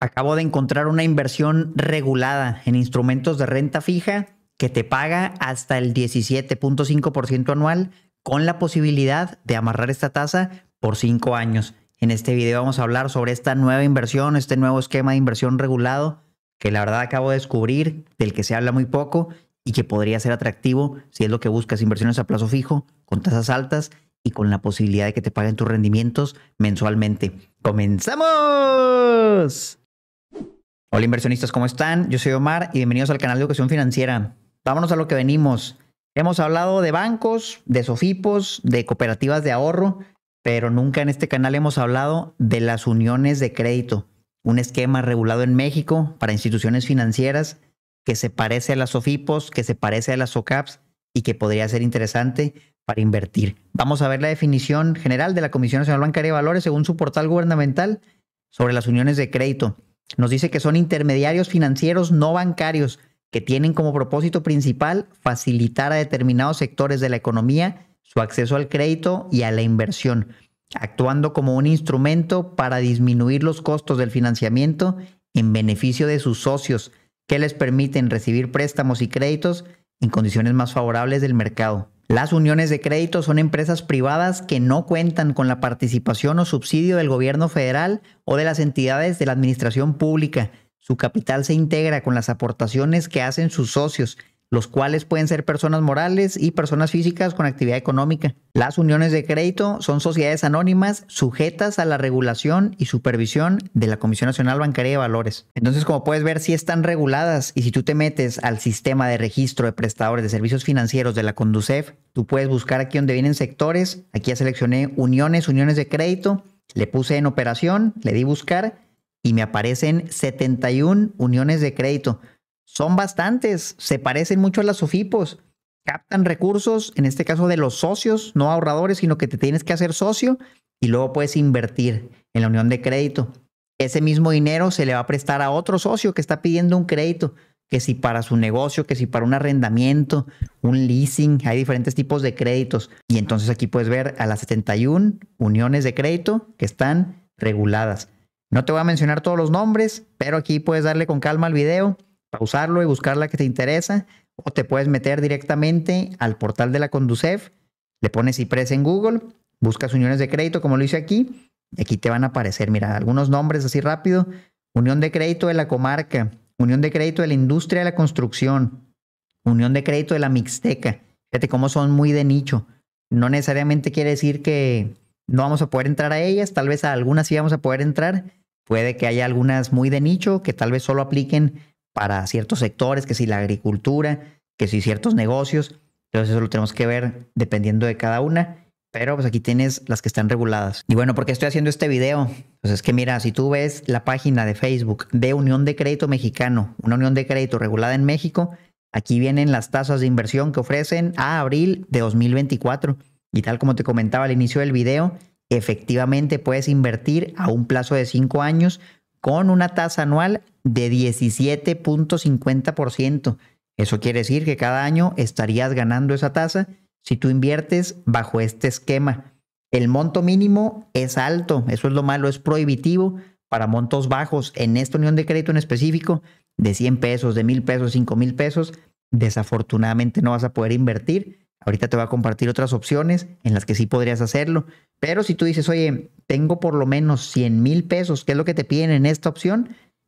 Acabo de encontrar una inversión regulada en instrumentos de renta fija que te paga hasta el 17.5% anual con la posibilidad de amarrar esta tasa por 5 años. En este video vamos a hablar sobre esta nueva inversión, este nuevo esquema de inversión regulado que la verdad acabo de descubrir, del que se habla muy poco y que podría ser atractivo si es lo que buscas, inversiones a plazo fijo, con tasas altas y con la posibilidad de que te paguen tus rendimientos mensualmente. ¡Comenzamos! Hola inversionistas, ¿cómo están? Yo soy Omar y bienvenidos al canal de Educación Financiera. Vámonos a lo que venimos. Hemos hablado de bancos, de sofipos, de cooperativas de ahorro, pero nunca en este canal hemos hablado de las uniones de crédito, un esquema regulado en México para instituciones financieras que se parece a las sofipos, que se parece a las socaps y que podría ser interesante para invertir. Vamos a ver la definición general de la Comisión Nacional Bancaria de Valores según su portal gubernamental sobre las uniones de crédito. Nos dice que son intermediarios financieros no bancarios que tienen como propósito principal facilitar a determinados sectores de la economía su acceso al crédito y a la inversión, actuando como un instrumento para disminuir los costos del financiamiento en beneficio de sus socios, que les permiten recibir préstamos y créditos en condiciones más favorables del mercado. Las uniones de crédito son empresas privadas que no cuentan con la participación o subsidio del gobierno federal o de las entidades de la administración pública. Su capital se integra con las aportaciones que hacen sus socios los cuales pueden ser personas morales y personas físicas con actividad económica. Las uniones de crédito son sociedades anónimas sujetas a la regulación y supervisión de la Comisión Nacional Bancaria de Valores. Entonces, como puedes ver, sí están reguladas y si tú te metes al sistema de registro de prestadores de servicios financieros de la Conducef, tú puedes buscar aquí donde vienen sectores. Aquí ya seleccioné uniones, uniones de crédito, le puse en operación, le di buscar y me aparecen 71 uniones de crédito son bastantes, se parecen mucho a las SOFIPOS, captan recursos, en este caso de los socios, no ahorradores, sino que te tienes que hacer socio y luego puedes invertir en la unión de crédito. Ese mismo dinero se le va a prestar a otro socio que está pidiendo un crédito, que si para su negocio, que si para un arrendamiento, un leasing, hay diferentes tipos de créditos. Y entonces aquí puedes ver a las 71 uniones de crédito que están reguladas. No te voy a mencionar todos los nombres, pero aquí puedes darle con calma al video pausarlo y buscar la que te interesa, o te puedes meter directamente al portal de la Conducef, le pones IPRES en Google, buscas uniones de crédito, como lo hice aquí, y aquí te van a aparecer, mira, algunos nombres así rápido, Unión de Crédito de la Comarca, Unión de Crédito de la Industria de la Construcción, Unión de Crédito de la Mixteca, fíjate cómo son muy de nicho, no necesariamente quiere decir que no vamos a poder entrar a ellas, tal vez a algunas sí vamos a poder entrar, puede que haya algunas muy de nicho que tal vez solo apliquen para ciertos sectores, que si la agricultura, que si ciertos negocios. Entonces eso lo tenemos que ver dependiendo de cada una. Pero pues aquí tienes las que están reguladas. Y bueno, ¿por qué estoy haciendo este video? Pues es que mira, si tú ves la página de Facebook de Unión de Crédito Mexicano, una unión de crédito regulada en México, aquí vienen las tasas de inversión que ofrecen a abril de 2024. Y tal como te comentaba al inicio del video, efectivamente puedes invertir a un plazo de cinco años con una tasa anual de 17.50%. Eso quiere decir que cada año estarías ganando esa tasa si tú inviertes bajo este esquema. El monto mínimo es alto, eso es lo malo, es prohibitivo para montos bajos en esta unión de crédito en específico, de 100 pesos, de 1000 pesos, 5000 pesos, desafortunadamente no vas a poder invertir. Ahorita te voy a compartir otras opciones en las que sí podrías hacerlo. Pero si tú dices, oye, tengo por lo menos 100 mil pesos, ¿qué es lo que te piden en esta opción?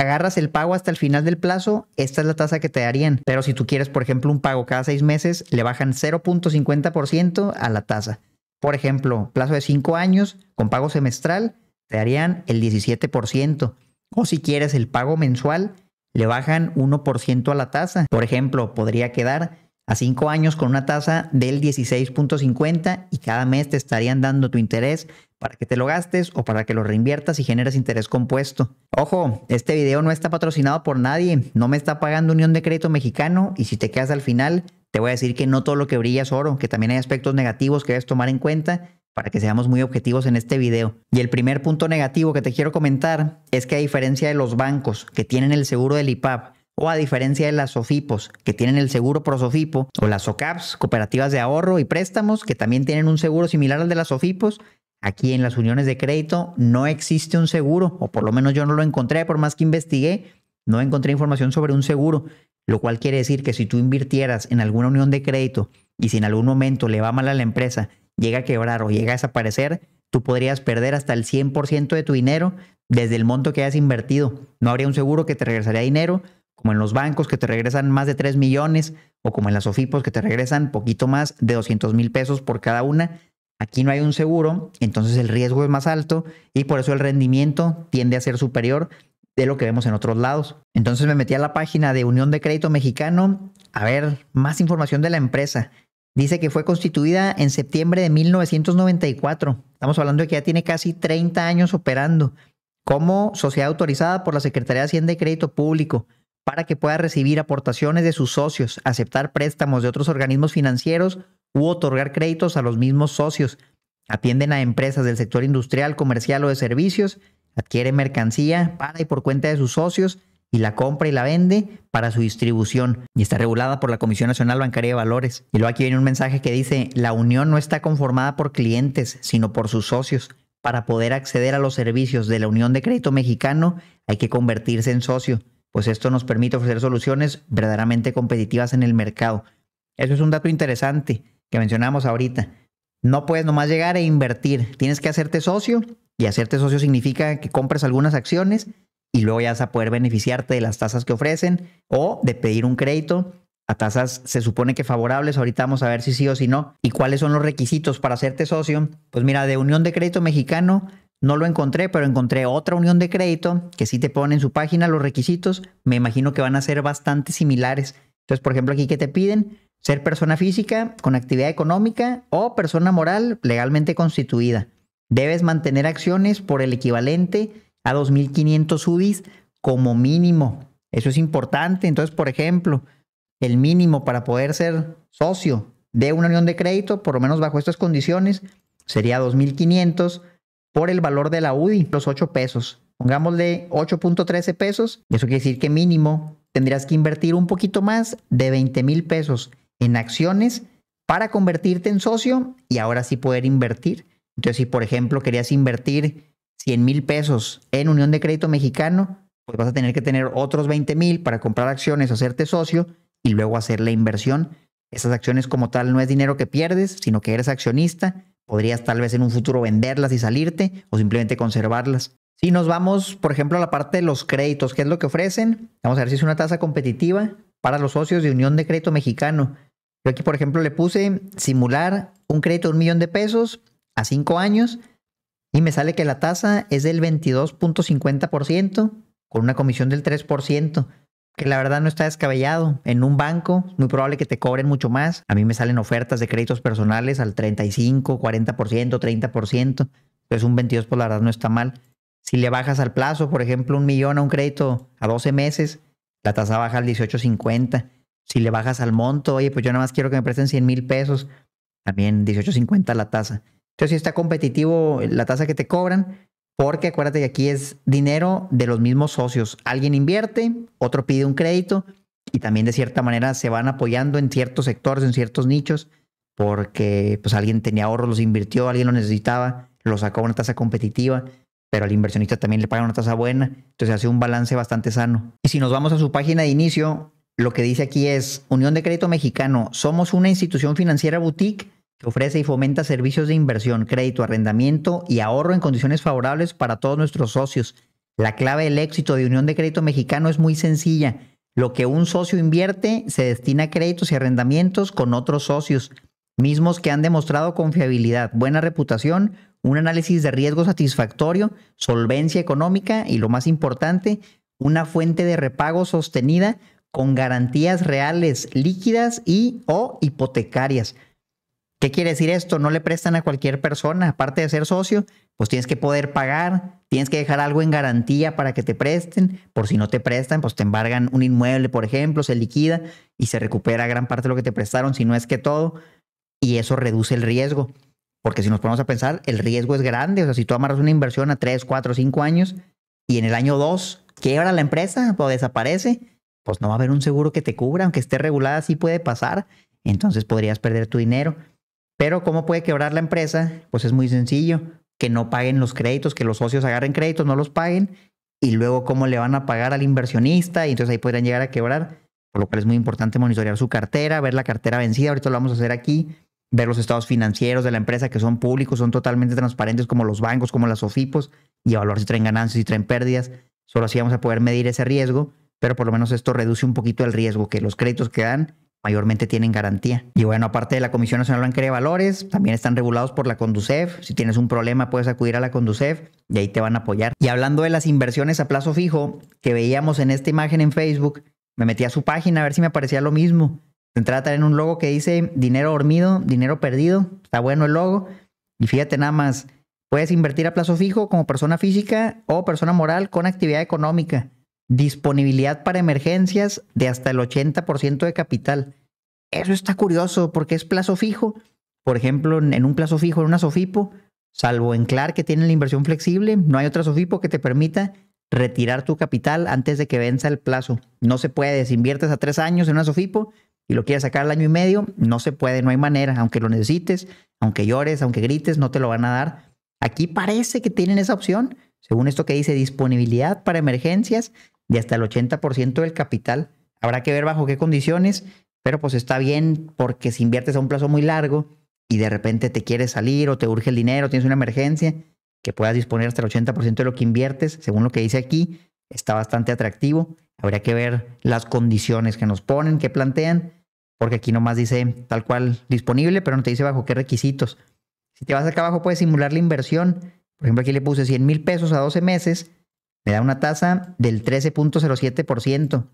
agarras el pago hasta el final del plazo, esta es la tasa que te darían. Pero si tú quieres, por ejemplo, un pago cada seis meses, le bajan 0.50% a la tasa. Por ejemplo, plazo de cinco años con pago semestral, te darían el 17%. O si quieres el pago mensual, le bajan 1% a la tasa. Por ejemplo, podría quedar a 5 años con una tasa del 16.50 y cada mes te estarían dando tu interés para que te lo gastes o para que lo reinviertas y generes interés compuesto. Ojo, este video no está patrocinado por nadie, no me está pagando Unión de Crédito Mexicano y si te quedas al final, te voy a decir que no todo lo que brilla es oro, que también hay aspectos negativos que debes tomar en cuenta para que seamos muy objetivos en este video. Y el primer punto negativo que te quiero comentar es que a diferencia de los bancos que tienen el seguro del IPAP, o a diferencia de las SOFIPOS, que tienen el seguro ProSOFIPO, o las SOCAPS, cooperativas de ahorro y préstamos, que también tienen un seguro similar al de las SOFIPOS, aquí en las uniones de crédito no existe un seguro, o por lo menos yo no lo encontré, por más que investigué, no encontré información sobre un seguro, lo cual quiere decir que si tú invirtieras en alguna unión de crédito y si en algún momento le va mal a la empresa, llega a quebrar o llega a desaparecer, tú podrías perder hasta el 100% de tu dinero desde el monto que hayas invertido. No habría un seguro que te regresaría dinero, como en los bancos que te regresan más de 3 millones o como en las OFIPOS que te regresan poquito más de 200 mil pesos por cada una. Aquí no hay un seguro, entonces el riesgo es más alto y por eso el rendimiento tiende a ser superior de lo que vemos en otros lados. Entonces me metí a la página de Unión de Crédito Mexicano a ver más información de la empresa. Dice que fue constituida en septiembre de 1994. Estamos hablando de que ya tiene casi 30 años operando como sociedad autorizada por la Secretaría de Hacienda y Crédito Público para que pueda recibir aportaciones de sus socios, aceptar préstamos de otros organismos financieros u otorgar créditos a los mismos socios. Atienden a empresas del sector industrial, comercial o de servicios, adquiere mercancía para y por cuenta de sus socios y la compra y la vende para su distribución y está regulada por la Comisión Nacional Bancaria de Valores. Y luego aquí viene un mensaje que dice, la unión no está conformada por clientes, sino por sus socios. Para poder acceder a los servicios de la Unión de Crédito Mexicano hay que convertirse en socio pues esto nos permite ofrecer soluciones verdaderamente competitivas en el mercado. Eso es un dato interesante que mencionamos ahorita. No puedes nomás llegar e invertir, tienes que hacerte socio y hacerte socio significa que compres algunas acciones y luego ya vas a poder beneficiarte de las tasas que ofrecen o de pedir un crédito a tasas se supone que favorables. Ahorita vamos a ver si sí o si no. ¿Y cuáles son los requisitos para hacerte socio? Pues mira, de Unión de Crédito Mexicano no lo encontré, pero encontré otra unión de crédito que sí te pone en su página los requisitos. Me imagino que van a ser bastante similares. Entonces, por ejemplo, aquí que te piden ser persona física con actividad económica o persona moral legalmente constituida. Debes mantener acciones por el equivalente a 2.500 UDIs como mínimo. Eso es importante. Entonces, por ejemplo, el mínimo para poder ser socio de una unión de crédito, por lo menos bajo estas condiciones, sería 2.500 por el valor de la UDI, los 8 pesos. Pongámosle 8.13 pesos. Eso quiere decir que mínimo tendrías que invertir un poquito más de 20 mil pesos en acciones para convertirte en socio y ahora sí poder invertir. Entonces, si por ejemplo querías invertir 100 mil pesos en Unión de Crédito Mexicano, pues vas a tener que tener otros 20 mil para comprar acciones, hacerte socio y luego hacer la inversión. Esas acciones como tal no es dinero que pierdes, sino que eres accionista podrías tal vez en un futuro venderlas y salirte o simplemente conservarlas. Si nos vamos, por ejemplo, a la parte de los créditos, ¿qué es lo que ofrecen? Vamos a ver si es una tasa competitiva para los socios de Unión de Crédito Mexicano. Yo aquí, por ejemplo, le puse simular un crédito de un millón de pesos a cinco años y me sale que la tasa es del 22.50% con una comisión del 3% que la verdad no está descabellado. En un banco muy probable que te cobren mucho más. A mí me salen ofertas de créditos personales al 35, 40%, 30%. pues un 22 por la verdad no está mal. Si le bajas al plazo, por ejemplo, un millón a un crédito a 12 meses, la tasa baja al 18.50. Si le bajas al monto, oye, pues yo nada más quiero que me presten 100 mil pesos, también 18.50 la tasa. Entonces si está competitivo la tasa que te cobran porque acuérdate que aquí es dinero de los mismos socios. Alguien invierte, otro pide un crédito y también de cierta manera se van apoyando en ciertos sectores, en ciertos nichos, porque pues alguien tenía ahorros, los invirtió, alguien lo necesitaba, lo sacó a una tasa competitiva, pero al inversionista también le pagan una tasa buena, entonces hace un balance bastante sano. Y si nos vamos a su página de inicio, lo que dice aquí es Unión de Crédito Mexicano, somos una institución financiera boutique ofrece y fomenta servicios de inversión, crédito, arrendamiento y ahorro en condiciones favorables para todos nuestros socios. La clave del éxito de Unión de Crédito Mexicano es muy sencilla. Lo que un socio invierte se destina a créditos y arrendamientos con otros socios, mismos que han demostrado confiabilidad, buena reputación, un análisis de riesgo satisfactorio, solvencia económica y, lo más importante, una fuente de repago sostenida con garantías reales, líquidas y o hipotecarias. ¿Qué quiere decir esto? No le prestan a cualquier persona. Aparte de ser socio, pues tienes que poder pagar, tienes que dejar algo en garantía para que te presten. Por si no te prestan, pues te embargan un inmueble, por ejemplo, se liquida y se recupera gran parte de lo que te prestaron, si no es que todo. Y eso reduce el riesgo. Porque si nos ponemos a pensar, el riesgo es grande. O sea, si tú amarras una inversión a 3, 4, 5 años y en el año 2 quiebra la empresa o desaparece, pues no va a haber un seguro que te cubra. Aunque esté regulada, sí puede pasar. Entonces podrías perder tu dinero. Pero ¿cómo puede quebrar la empresa? Pues es muy sencillo, que no paguen los créditos, que los socios agarren créditos, no los paguen, y luego cómo le van a pagar al inversionista, y entonces ahí podrían llegar a quebrar, por lo cual es muy importante monitorear su cartera, ver la cartera vencida, ahorita lo vamos a hacer aquí, ver los estados financieros de la empresa que son públicos, son totalmente transparentes como los bancos, como las OFIPOS, y evaluar si traen ganancias, si traen pérdidas, solo así vamos a poder medir ese riesgo, pero por lo menos esto reduce un poquito el riesgo, que los créditos que dan mayormente tienen garantía. Y bueno, aparte de la Comisión Nacional Bancaria de Valores, también están regulados por la Conducef. Si tienes un problema, puedes acudir a la Conducef y ahí te van a apoyar. Y hablando de las inversiones a plazo fijo que veíamos en esta imagen en Facebook, me metí a su página a ver si me aparecía lo mismo. Se trata en un logo que dice dinero dormido, dinero perdido. Está bueno el logo. Y fíjate nada más, puedes invertir a plazo fijo como persona física o persona moral con actividad económica disponibilidad para emergencias de hasta el 80% de capital. Eso está curioso porque es plazo fijo. Por ejemplo, en un plazo fijo, en una Sofipo, salvo en Clark que tiene la inversión flexible, no hay otra Sofipo que te permita retirar tu capital antes de que venza el plazo. No se puede. Si inviertes a tres años en una Sofipo y lo quieres sacar al año y medio, no se puede, no hay manera. Aunque lo necesites, aunque llores, aunque grites, no te lo van a dar. Aquí parece que tienen esa opción, según esto que dice disponibilidad para emergencias de hasta el 80% del capital. Habrá que ver bajo qué condiciones, pero pues está bien porque si inviertes a un plazo muy largo y de repente te quieres salir o te urge el dinero, tienes una emergencia, que puedas disponer hasta el 80% de lo que inviertes, según lo que dice aquí, está bastante atractivo. Habrá que ver las condiciones que nos ponen, que plantean, porque aquí nomás dice tal cual disponible, pero no te dice bajo qué requisitos. Si te vas acá abajo puedes simular la inversión. Por ejemplo, aquí le puse 100 mil pesos a 12 meses me da una tasa del 13.07%.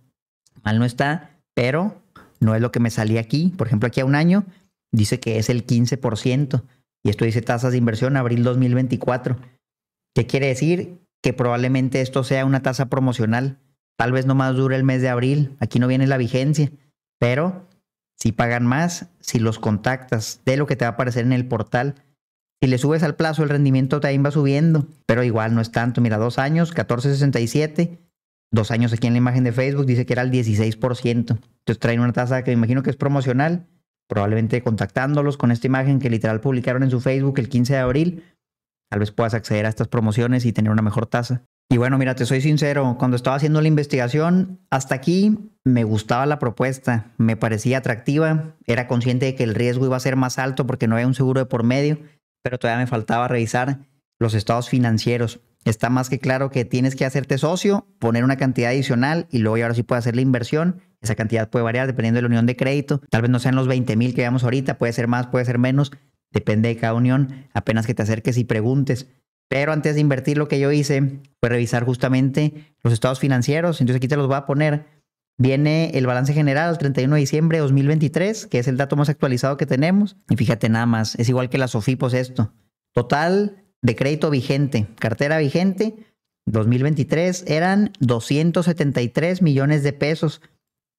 Mal no está, pero no es lo que me salía aquí. Por ejemplo, aquí a un año dice que es el 15%. Y esto dice tasas de inversión abril 2024. ¿Qué quiere decir? Que probablemente esto sea una tasa promocional. Tal vez no más dure el mes de abril. Aquí no viene la vigencia. Pero si pagan más, si los contactas de lo que te va a aparecer en el portal, si le subes al plazo, el rendimiento también va subiendo, pero igual no es tanto. Mira, dos años, 1467, dos años aquí en la imagen de Facebook, dice que era el 16%. Entonces traen una tasa que me imagino que es promocional, probablemente contactándolos con esta imagen que literal publicaron en su Facebook el 15 de abril. Tal vez puedas acceder a estas promociones y tener una mejor tasa. Y bueno, mira, te soy sincero, cuando estaba haciendo la investigación, hasta aquí me gustaba la propuesta, me parecía atractiva, era consciente de que el riesgo iba a ser más alto porque no había un seguro de por medio pero todavía me faltaba revisar los estados financieros. Está más que claro que tienes que hacerte socio, poner una cantidad adicional y luego ya ahora sí puedes hacer la inversión. Esa cantidad puede variar dependiendo de la unión de crédito. Tal vez no sean los 20 mil que veamos ahorita, puede ser más, puede ser menos. Depende de cada unión, apenas que te acerques y preguntes. Pero antes de invertir lo que yo hice fue revisar justamente los estados financieros. Entonces aquí te los voy a poner Viene el balance general el 31 de diciembre de 2023, que es el dato más actualizado que tenemos. Y fíjate nada más, es igual que la SOFIPOS pues, esto. Total de crédito vigente, cartera vigente, 2023 eran 273 millones de pesos,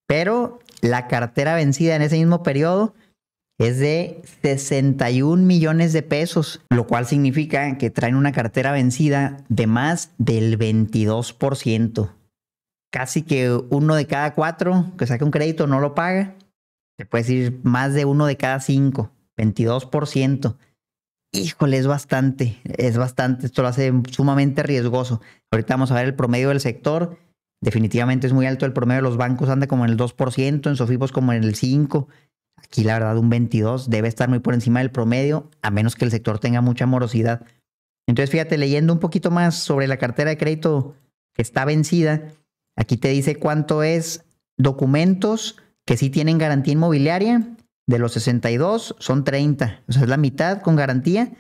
pero la cartera vencida en ese mismo periodo es de 61 millones de pesos, lo cual significa que traen una cartera vencida de más del 22% casi que uno de cada cuatro que saca un crédito no lo paga. Te puedes decir más de uno de cada cinco, 22%. Híjole, es bastante, es bastante. Esto lo hace sumamente riesgoso. Ahorita vamos a ver el promedio del sector. Definitivamente es muy alto el promedio los bancos, andan como en el 2%, en Sofipos como en el 5%. Aquí la verdad un 22% debe estar muy por encima del promedio, a menos que el sector tenga mucha morosidad. Entonces fíjate, leyendo un poquito más sobre la cartera de crédito que está vencida, Aquí te dice cuánto es documentos que sí tienen garantía inmobiliaria. De los 62 son 30, o sea, es la mitad con garantía.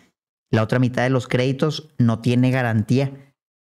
La otra mitad de los créditos no tiene garantía.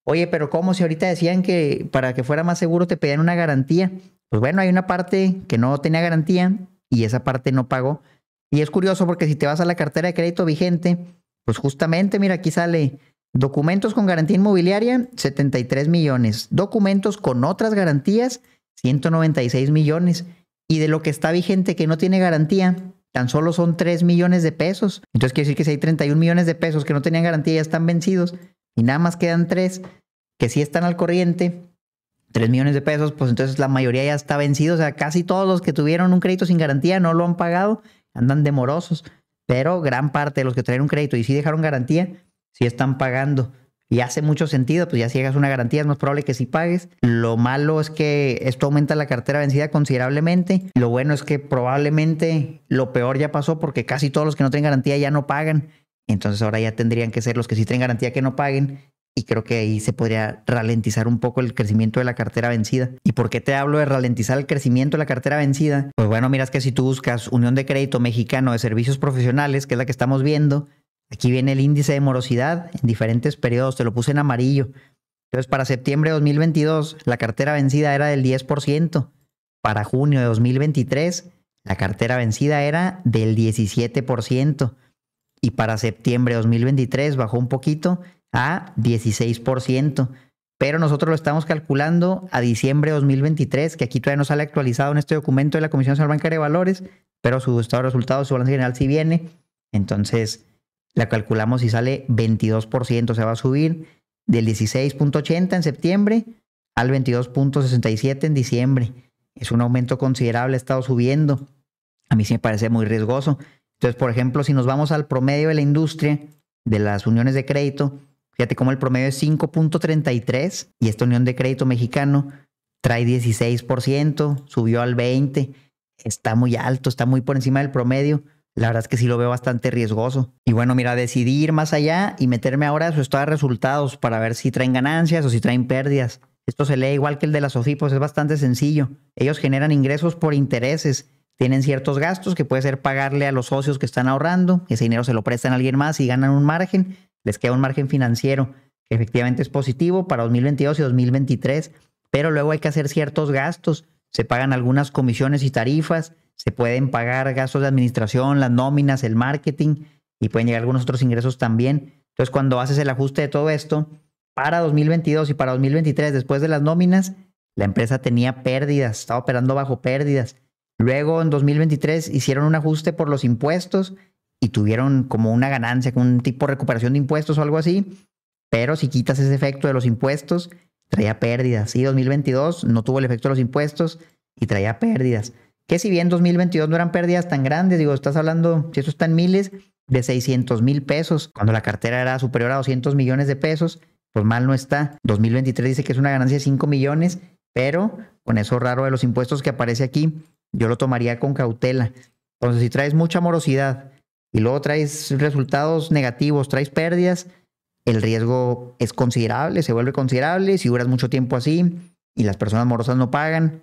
Oye, pero ¿cómo si ahorita decían que para que fuera más seguro te pedían una garantía? Pues bueno, hay una parte que no tenía garantía y esa parte no pagó. Y es curioso porque si te vas a la cartera de crédito vigente, pues justamente, mira, aquí sale Documentos con garantía inmobiliaria, 73 millones. Documentos con otras garantías, 196 millones. Y de lo que está vigente que no tiene garantía, tan solo son 3 millones de pesos. Entonces quiere decir que si hay 31 millones de pesos que no tenían garantía ya están vencidos y nada más quedan 3 que sí están al corriente, 3 millones de pesos, pues entonces la mayoría ya está vencido. O sea, casi todos los que tuvieron un crédito sin garantía no lo han pagado, andan demorosos. Pero gran parte de los que traen un crédito y sí dejaron garantía, si están pagando. Y hace mucho sentido, pues ya si hagas una garantía es más probable que sí pagues. Lo malo es que esto aumenta la cartera vencida considerablemente. Lo bueno es que probablemente lo peor ya pasó porque casi todos los que no tienen garantía ya no pagan. Entonces ahora ya tendrían que ser los que sí tienen garantía que no paguen. Y creo que ahí se podría ralentizar un poco el crecimiento de la cartera vencida. ¿Y por qué te hablo de ralentizar el crecimiento de la cartera vencida? Pues bueno, miras que si tú buscas Unión de Crédito Mexicano de Servicios Profesionales, que es la que estamos viendo, Aquí viene el índice de morosidad en diferentes periodos, te lo puse en amarillo. Entonces, para septiembre de 2022, la cartera vencida era del 10%. Para junio de 2023, la cartera vencida era del 17%. Y para septiembre de 2023 bajó un poquito a 16%. Pero nosotros lo estamos calculando a diciembre de 2023, que aquí todavía no sale actualizado en este documento de la Comisión Nacional Bancaria de Valores, pero su estado de resultados, su balance general sí viene. Entonces, la calculamos y sale 22%, se va a subir del 16.80 en septiembre al 22.67 en diciembre. Es un aumento considerable, ha estado subiendo. A mí sí me parece muy riesgoso. Entonces, por ejemplo, si nos vamos al promedio de la industria, de las uniones de crédito, fíjate cómo el promedio es 5.33 y esta unión de crédito mexicano trae 16%, subió al 20%, está muy alto, está muy por encima del promedio la verdad es que sí lo veo bastante riesgoso. Y bueno, mira, decidir ir más allá y meterme ahora a su estado de resultados para ver si traen ganancias o si traen pérdidas. Esto se lee igual que el de las SOFIPOS, pues, es bastante sencillo. Ellos generan ingresos por intereses. Tienen ciertos gastos que puede ser pagarle a los socios que están ahorrando. Ese dinero se lo prestan a alguien más y ganan un margen. Les queda un margen financiero que efectivamente es positivo para 2022 y 2023. Pero luego hay que hacer ciertos gastos. Se pagan algunas comisiones y tarifas se pueden pagar gastos de administración, las nóminas, el marketing y pueden llegar algunos otros ingresos también. Entonces, cuando haces el ajuste de todo esto, para 2022 y para 2023, después de las nóminas, la empresa tenía pérdidas, estaba operando bajo pérdidas. Luego, en 2023, hicieron un ajuste por los impuestos y tuvieron como una ganancia, como un tipo de recuperación de impuestos o algo así. Pero si quitas ese efecto de los impuestos, traía pérdidas. Sí, 2022 no tuvo el efecto de los impuestos y traía pérdidas que si bien 2022 no eran pérdidas tan grandes, digo, estás hablando, si eso está en miles, de 600 mil pesos, cuando la cartera era superior a 200 millones de pesos, pues mal no está. 2023 dice que es una ganancia de 5 millones, pero con eso raro de los impuestos que aparece aquí, yo lo tomaría con cautela. Entonces, si traes mucha morosidad y luego traes resultados negativos, traes pérdidas, el riesgo es considerable, se vuelve considerable, si duras mucho tiempo así y las personas morosas no pagan,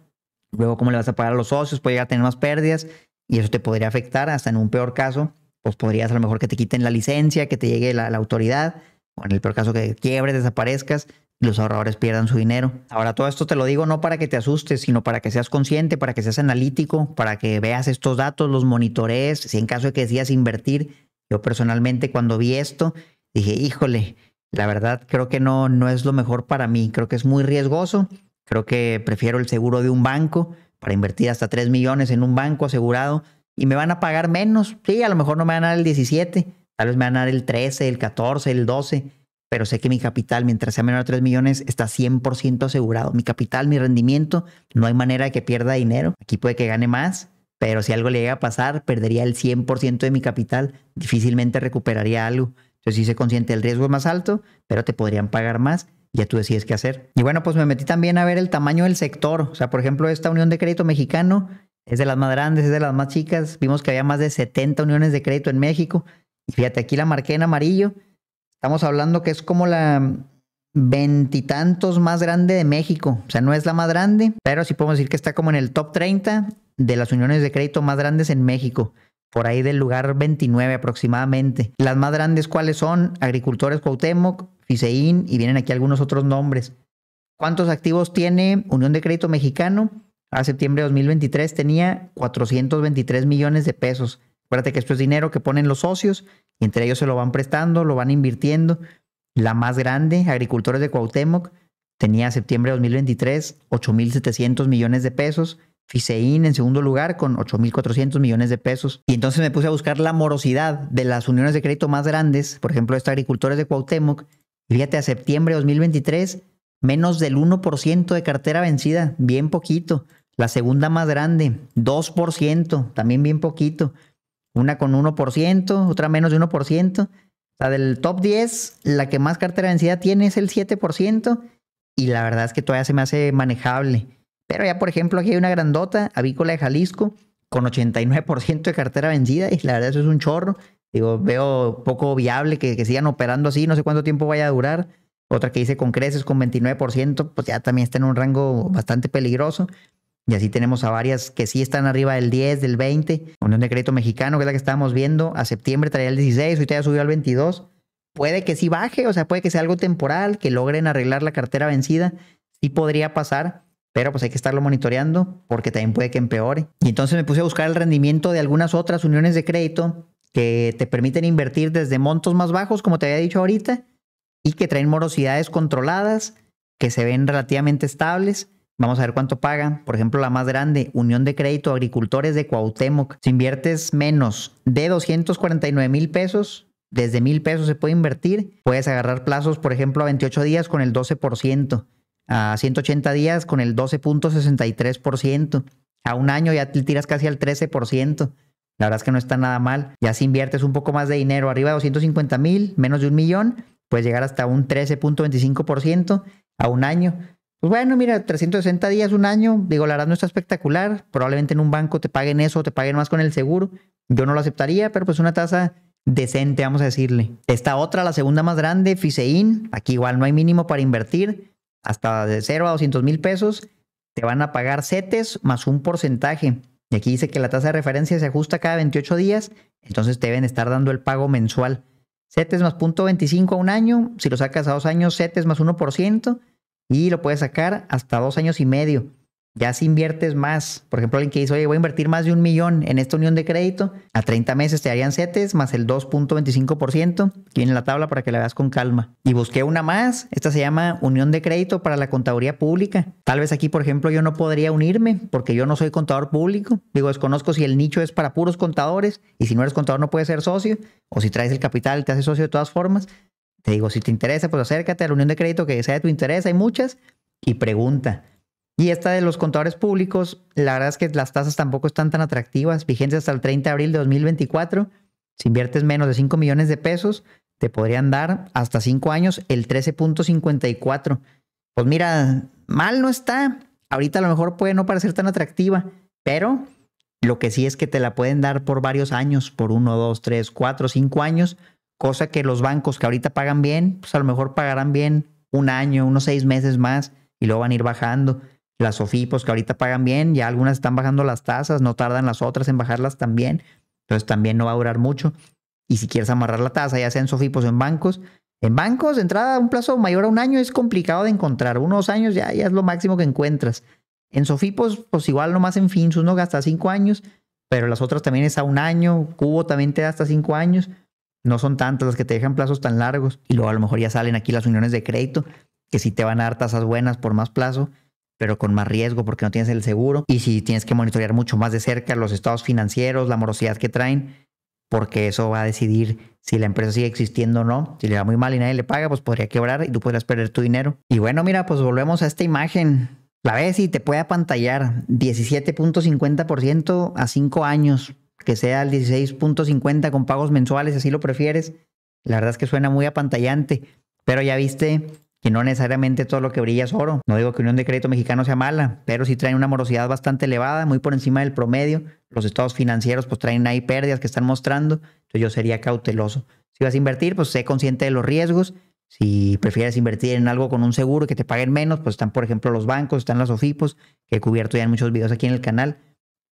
Luego, ¿cómo le vas a pagar a los socios? Puede llegar a tener más pérdidas y eso te podría afectar. Hasta en un peor caso, pues podrías a lo mejor que te quiten la licencia, que te llegue la, autoridad, o en el peor caso que quiebres, desaparezcas y los ahorradores pierdan su dinero. Ahora, todo esto te lo digo no para que te asustes, sino para que seas consciente, para que seas analítico, para que veas estos datos, los monitorees. Si en caso de que decidas invertir, yo personalmente cuando vi esto, dije, híjole, la verdad creo que no, no es lo mejor para mí, creo que es muy riesgoso Creo que prefiero el seguro de un banco para invertir hasta 3 millones en un banco asegurado y me van a pagar menos. Sí, a lo mejor no me van a dar el 17, tal vez me van a dar el 13, el 14, el 12, pero sé que mi capital, mientras sea menor a 3 millones, está 100% asegurado. Mi capital, mi rendimiento, no hay manera de que pierda dinero. Aquí puede que gane más, pero si algo le llega a pasar, perdería el 100% de mi capital, difícilmente recuperaría algo. Entonces, sí sé consciente, el riesgo es más alto, pero te podrían pagar más ya tú decides qué hacer. Y bueno, pues me metí también a ver el tamaño del sector. O sea, por ejemplo, esta Unión de Crédito Mexicano es de las más grandes, es de las más chicas. Vimos que había más de 70 uniones de crédito en México. Y fíjate, aquí la marqué en amarillo. Estamos hablando que es como la veintitantos más grande de México. O sea, no es la más grande, pero sí podemos decir que está como en el top 30 de las uniones de crédito más grandes en México por ahí del lugar 29 aproximadamente. Las más grandes, ¿cuáles son? Agricultores Cuauhtémoc, Fiseín y vienen aquí algunos otros nombres. ¿Cuántos activos tiene Unión de Crédito Mexicano? A septiembre de 2023 tenía 423 millones de pesos. Acuérdate que esto es dinero que ponen los socios y entre ellos se lo van prestando, lo van invirtiendo. La más grande, Agricultores de Cuauhtémoc, tenía a septiembre de 2023 8.700 millones de pesos. FISEIN en segundo lugar con 8.400 millones de pesos. Y entonces me puse a buscar la morosidad de las uniones de crédito más grandes, por ejemplo, estos Agricultores de Cuauhtémoc. fíjate, a septiembre de 2023, menos del 1% de cartera vencida, bien poquito. La segunda más grande, 2%, también bien poquito. Una con 1%, otra menos de 1%. sea del top 10, la que más cartera vencida tiene es el 7%. Y la verdad es que todavía se me hace manejable. Pero ya, por ejemplo, aquí hay una grandota, avícola de Jalisco, con 89% de cartera vencida, y la verdad eso es un chorro. Digo, veo poco viable que, sigan operando así, no sé cuánto tiempo vaya a durar. Otra que dice con creces con 29%, pues ya también está en un rango bastante peligroso. Y así tenemos a varias que sí están arriba del 10, del 20. Unión de Crédito Mexicano, que es la que estábamos viendo, a septiembre traía el 16, hoy ya subió al 22. Puede que sí baje, o sea, puede que sea algo temporal, que logren arreglar la cartera vencida. Sí podría pasar, pero pues hay que estarlo monitoreando porque también puede que empeore. Y entonces me puse a buscar el rendimiento de algunas otras uniones de crédito que te permiten invertir desde montos más bajos, como te había dicho ahorita, y que traen morosidades controladas, que se ven relativamente estables. Vamos a ver cuánto pagan. Por ejemplo, la más grande, Unión de Crédito Agricultores de Cuauhtémoc. Si inviertes menos de 249 mil pesos, desde mil pesos se puede invertir. Puedes agarrar plazos, por ejemplo, a 28 días con el 12% a 180 días con el 12.63%. A un año ya te tiras casi al 13%. La verdad es que no está nada mal. Ya si inviertes un poco más de dinero, arriba de 250 mil, menos de un millón, puedes llegar hasta un 13.25% a un año. Pues bueno, mira, 360 días, un año, digo, la verdad no está espectacular. Probablemente en un banco te paguen eso, te paguen más con el seguro. Yo no lo aceptaría, pero pues una tasa decente, vamos a decirle. Esta otra, la segunda más grande, Fisein. Aquí igual no hay mínimo para invertir hasta de 0 a 200 mil pesos, te van a pagar CETES más un porcentaje. Y aquí dice que la tasa de referencia se ajusta cada 28 días, entonces te deben estar dando el pago mensual. CETES más .25 a un año, si lo sacas a dos años, CETES más 1%, y lo puedes sacar hasta dos años y medio ya si inviertes más, por ejemplo, alguien que dice, oye, voy a invertir más de un millón en esta unión de crédito, a 30 meses te harían setes más el 2.25%, aquí viene en la tabla para que la veas con calma. Y busqué una más, esta se llama Unión de Crédito para la Contaduría Pública. Tal vez aquí, por ejemplo, yo no podría unirme porque yo no soy contador público. Digo, desconozco si el nicho es para puros contadores y si no eres contador no puedes ser socio, o si traes el capital te haces socio de todas formas. Te digo, si te interesa, pues acércate a la unión de crédito que sea de tu interés, hay muchas, y pregunta. Y esta de los contadores públicos, la verdad es que las tasas tampoco están tan atractivas, Fíjense, hasta el 30 de abril de 2024. Si inviertes menos de 5 millones de pesos, te podrían dar hasta 5 años el 13.54. Pues mira, mal no está. Ahorita a lo mejor puede no parecer tan atractiva, pero lo que sí es que te la pueden dar por varios años, por 1, 2, 3, 4, 5 años, cosa que los bancos que ahorita pagan bien, pues a lo mejor pagarán bien un año, unos 6 meses más y luego van a ir bajando las SOFIPOS que ahorita pagan bien, ya algunas están bajando las tasas, no tardan las otras en bajarlas también, entonces también no va a durar mucho. Y si quieres amarrar la tasa, ya sea en SOFIPOS o en bancos, en bancos, entrada a un plazo mayor a un año es complicado de encontrar, unos años ya, ya es lo máximo que encuentras. En Sofipos, pues, igual nomás en Finsus no gasta cinco años, pero las otras también es a un año, Cubo también te da hasta cinco años, no son tantas las que te dejan plazos tan largos, y luego a lo mejor ya salen aquí las uniones de crédito, que sí te van a dar tasas buenas por más plazo, pero con más riesgo porque no tienes el seguro. Y si tienes que monitorear mucho más de cerca los estados financieros, la morosidad que traen, porque eso va a decidir si la empresa sigue existiendo o no. Si le va muy mal y nadie le paga, pues podría quebrar y tú podrías perder tu dinero. Y bueno, mira, pues volvemos a esta imagen. La ves y te puede apantallar 17.50% a 5 años, que sea el 16.50 con pagos mensuales, así lo prefieres. La verdad es que suena muy apantallante, pero ya viste que no necesariamente todo lo que brilla es oro. No digo que Unión de Crédito Mexicano sea mala, pero si traen una morosidad bastante elevada, muy por encima del promedio. Los estados financieros pues traen ahí pérdidas que están mostrando, entonces yo sería cauteloso. Si vas a invertir, pues sé consciente de los riesgos. Si prefieres invertir en algo con un seguro que te paguen menos, pues están por ejemplo los bancos, están las OFIPOS, que he cubierto ya en muchos videos aquí en el canal.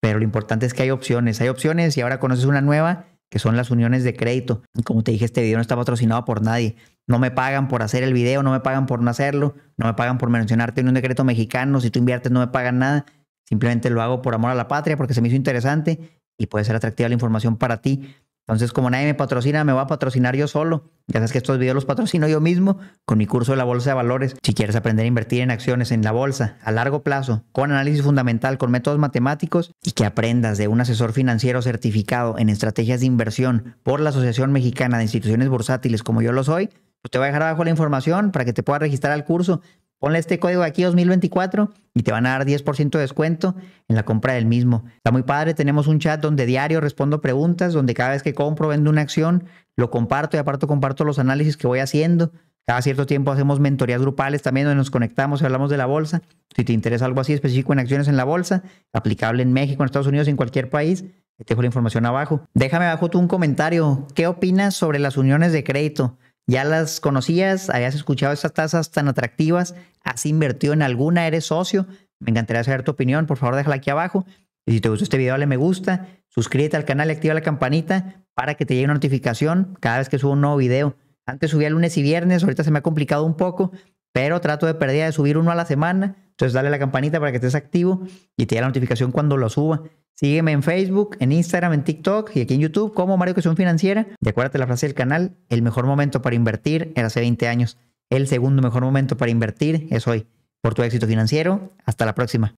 Pero lo importante es que hay opciones, hay opciones y ahora conoces una nueva que son las uniones de crédito. como te dije, este video no está patrocinado por nadie. No me pagan por hacer el video, no me pagan por no hacerlo, no me pagan por mencionarte en un decreto mexicano. Si tú inviertes, no me pagan nada. Simplemente lo hago por amor a la patria, porque se me hizo interesante y puede ser atractiva la información para ti. Entonces, como nadie me patrocina, me voy a patrocinar yo solo. Ya sabes que estos videos los patrocino yo mismo con mi curso de la bolsa de valores. Si quieres aprender a invertir en acciones en la bolsa a largo plazo, con análisis fundamental, con métodos matemáticos y que aprendas de un asesor financiero certificado en estrategias de inversión por la Asociación Mexicana de Instituciones Bursátiles como yo lo soy, pues, te voy a dejar abajo la información para que te puedas registrar al curso. Ponle este código aquí 2024 y te van a dar 10% de descuento en la compra del mismo. Está muy padre, tenemos un chat donde diario respondo preguntas, donde cada vez que compro, vendo una acción, lo comparto y aparte comparto los análisis que voy haciendo. Cada cierto tiempo hacemos mentorías grupales también donde nos conectamos y hablamos de la bolsa. Si te interesa algo así específico en acciones en la bolsa, aplicable en México, en Estados Unidos, en cualquier país, te dejo la información abajo. Déjame abajo tú un comentario. ¿Qué opinas sobre las uniones de crédito? Ya las conocías, habías escuchado esas tasas tan atractivas, has invertido en alguna, eres socio. Me encantaría saber tu opinión, por favor déjala aquí abajo. Y si te gustó este video, dale me gusta, suscríbete al canal y activa la campanita para que te llegue una notificación cada vez que subo un nuevo video. Antes subía lunes y viernes, ahorita se me ha complicado un poco, pero trato de perder de subir uno a la semana. Entonces dale la campanita para que estés activo y te llegue la notificación cuando lo suba. Sígueme en Facebook, en Instagram, en TikTok y aquí en YouTube como Mario Cuestión Financiera. Y acuérdate la frase del canal, el mejor momento para invertir era hace 20 años. El segundo mejor momento para invertir es hoy. Por tu éxito financiero, hasta la próxima.